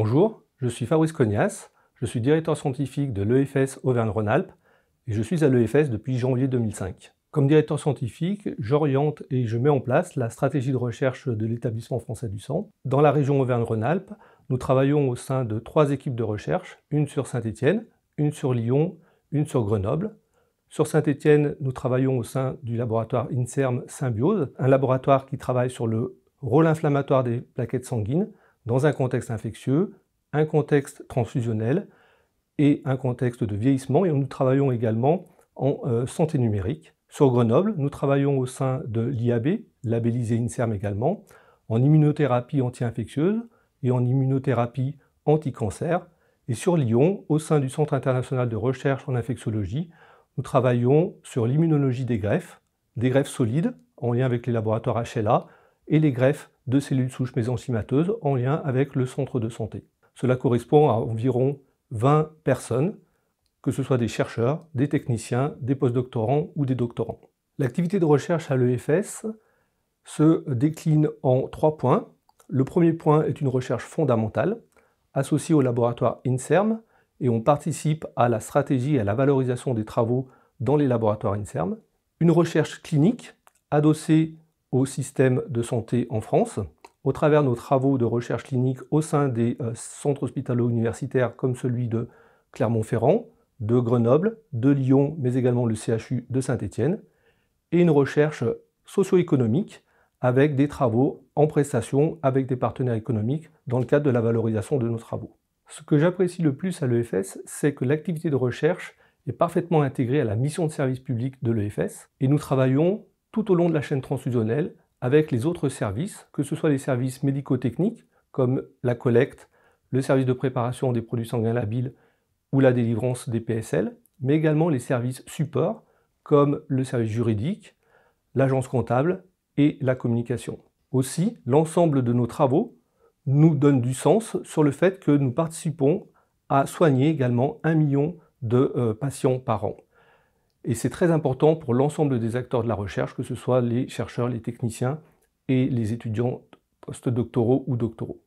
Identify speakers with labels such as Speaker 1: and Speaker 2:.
Speaker 1: Bonjour, je suis Fabrice Cognas, je suis directeur scientifique de l'EFS Auvergne-Rhône-Alpes et je suis à l'EFS depuis janvier 2005. Comme directeur scientifique, j'oriente et je mets en place la stratégie de recherche de l'établissement français du sang. Dans la région Auvergne-Rhône-Alpes, nous travaillons au sein de trois équipes de recherche, une sur Saint-Étienne, une sur Lyon, une sur Grenoble. Sur Saint-Étienne, nous travaillons au sein du laboratoire INSERM Symbiose, un laboratoire qui travaille sur le rôle inflammatoire des plaquettes sanguines, dans un contexte infectieux, un contexte transfusionnel et un contexte de vieillissement. Et nous travaillons également en euh, santé numérique. Sur Grenoble, nous travaillons au sein de l'IAB, labellisé INSERM également, en immunothérapie anti-infectieuse et en immunothérapie anti-cancer. Et sur Lyon, au sein du Centre international de recherche en infectiologie, nous travaillons sur l'immunologie des greffes, des greffes solides en lien avec les laboratoires HLA et les greffes de cellules souches mésenchymateuses en lien avec le centre de santé. Cela correspond à environ 20 personnes, que ce soit des chercheurs, des techniciens, des postdoctorants ou des doctorants. L'activité de recherche à l'EFS se décline en trois points. Le premier point est une recherche fondamentale, associée au laboratoire INSERM, et on participe à la stratégie et à la valorisation des travaux dans les laboratoires INSERM. Une recherche clinique, adossée au système de santé en France. Au travers de nos travaux de recherche clinique au sein des euh, centres hospitalo-universitaires comme celui de Clermont-Ferrand, de Grenoble, de Lyon, mais également le CHU de saint etienne et une recherche socio-économique avec des travaux en prestation avec des partenaires économiques dans le cadre de la valorisation de nos travaux. Ce que j'apprécie le plus à l'EFS, c'est que l'activité de recherche est parfaitement intégrée à la mission de service public de l'EFS et nous travaillons tout au long de la chaîne transfusionnelle avec les autres services, que ce soit les services médico-techniques comme la collecte, le service de préparation des produits sanguins labiles ou la délivrance des PSL, mais également les services supports comme le service juridique, l'agence comptable et la communication. Aussi, l'ensemble de nos travaux nous donne du sens sur le fait que nous participons à soigner également un million de euh, patients par an. Et c'est très important pour l'ensemble des acteurs de la recherche, que ce soit les chercheurs, les techniciens et les étudiants postdoctoraux ou doctoraux.